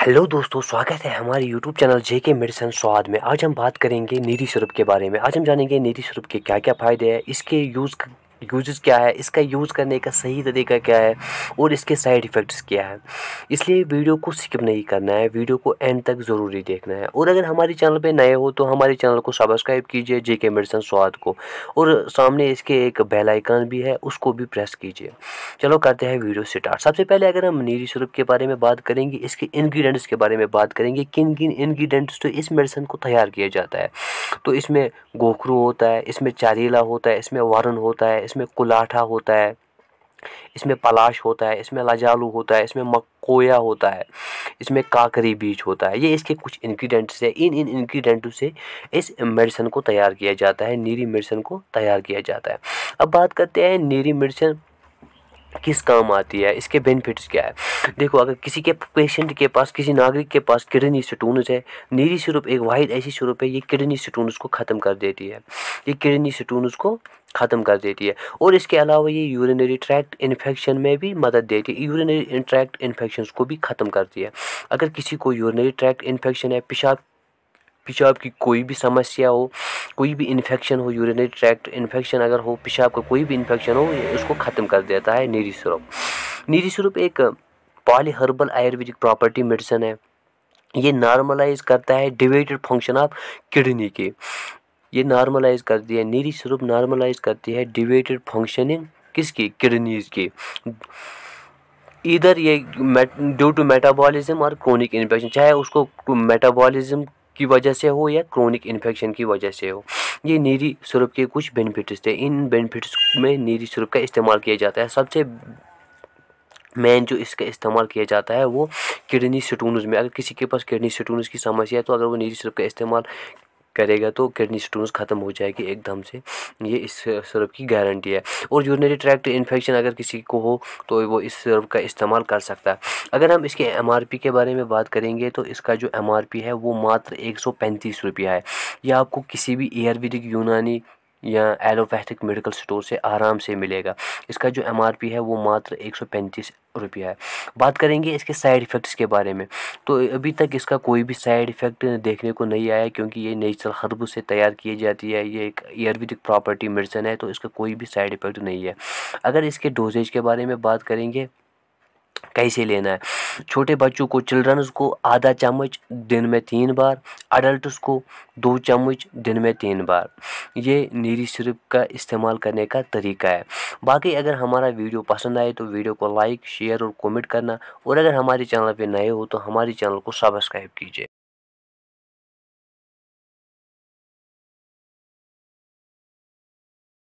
hello दोस्तों स्वागत है हमारे यूट्यूब चैनल जे के मेडिसन स्वाद में आज हम बात करेंगे नीरी सिरप के बारे में आज हम जानेंगे नीरी सिरप के क्या क्या फ़ायदे हैं इसके यूज़ यूजेस क्या है इसका यूज़ करने का सही तरीका क्या है और इसके साइड इफ़ेक्ट्स क्या है इसलिए वीडियो को स्किप नहीं करना है वीडियो को एंड तक ज़रूरी देखना है और अगर हमारे चैनल पे नए हो तो हमारे चैनल को सब्सक्राइब कीजिए जे के मेडिसन स्वाद को और सामने इसके एक बेल आइकन भी है उसको भी प्रेस कीजिए चलो करते हैं वीडियो स्टार्ट सबसे पहले अगर हम नीरी सुरप के बारे में बात करेंगे इसके इन्ग्रीडियंट्स के बारे में बात करेंगे किन किन इन्ग्रीडियंट्स तो इस मेडिसन को तैयार किया जाता है तो इसमें गोखरू होता है इसमें चारीला होता है इसमें वारन होता है इसमें कुलाठा होता है इसमें पलाश होता है इसमें लजालू होता है इसमें मकोया होता है इसमें काकरी बीज होता है ये इसके कुछ इन्ग्रीडियंट्स हैं इन इन इन्ग्रीडियंटों से इस मेडिसन को तैयार किया जाता है नीरी मेडिसन को तैयार किया जाता है अब बात करते हैं नीरी मेडिसन किस काम आती है इसके बेनिफिट्स क्या है देखो अगर किसी के पेशेंट के पास किसी नागरिक के पास किडनी स्टोन है नीरी स्वरूप एक वाहिद ऐसी स्वरूप है ये किडनी स्टोनस को ख़त्म कर देती है ये किडनी स्टोन को ख़त्म कर देती है और इसके अलावा ये यूरिनरी ट्रैक्ट इन्फेक्शन में भी मदद देती है यूरिनरी ट्रैक्ट इन्फेक्शन को भी ख़त्म करती है अगर किसी को यूरिनरी ट्रैक्ट इन्फेक्शन है पेशाब पेशाब की कोई भी समस्या हो कोई भी इन्फेक्शन हो यूरिनरी ट्रैक्ट इन्फेक्शन अगर हो पेशाब का कोई भी इन्फेक्शन हो उसको ख़त्म कर देता है नीरी सिरप नीरी सिरप एक poly herbal ayurvedic property medicine है ये नॉर्मलाइज करता है डिवेटेड फंक्शन ऑफ किडनी के ये नॉर्मलाइज करती है नीरी सिरप नॉर्मलाइज करती है डिवेटेड फंक्शनिंग किसकी किडनीज की इधर ये ड्यू टू मेटाबॉलिज्म और क्रोनिक इन्फेक्शन चाहे उसको मेटाबॉलिज्म की वजह से हो या क्रोनिक इन्फेक्शन की वजह से हो ये नीरी सुरप के कुछ बेनिफिट्स थे इन बेनिफिट्स में नीरी सुरप का इस्तेमाल किया जाता है सबसे मेन जो इसका इस्तेमाल किया जाता है वो किडनी स्टोन्स में अगर किसी के पास किडनी स्टोन्स की समस्या है तो अगर वो नीरी सिरप का इस्तेमाल करेगा तो किडनी स्टोन्स ख़त्म हो जाएगी एकदम से ये इस सरप की गारंटी है और यूरिनरी ट्रैक्ट इन्फेक्शन अगर किसी को हो तो वो इस सरप का इस्तेमाल कर सकता है अगर हम इसके एम के बारे में बात करेंगे तो इसका जो एम है वो मात्र एक सौ है यह आपको किसी भी एयरविदिक यूनानी या एलोपैथिक मेडिकल स्टोर से आराम से मिलेगा इसका जो एम है वो मात्र एक सौ पैंतीस रुपया है बात करेंगे इसके साइड इफ़ेक्ट्स के बारे में तो अभी तक इसका कोई भी साइड इफ़ेक्ट देखने को नहीं आया क्योंकि ये नेचुरल हर्ब से तैयार की जाती है ये एक आयुर्वेदिक प्रॉपर्टी मेडिसिन है तो इसका कोई भी साइड इफ़ेक्ट नहीं है अगर इसके डोजेज के बारे में बात करेंगे कैसे लेना है छोटे बच्चों को चिल्ड्रंस को आधा चम्मच दिन में तीन बार अडल्ट्स को दो चम्मच दिन में तीन बार ये नीरी सिरप का इस्तेमाल करने का तरीका है बाकी अगर हमारा वीडियो पसंद आए तो वीडियो को लाइक शेयर और कमेंट करना और अगर हमारे चैनल पे नए हो तो हमारे चैनल को सब्सक्राइब कीजिए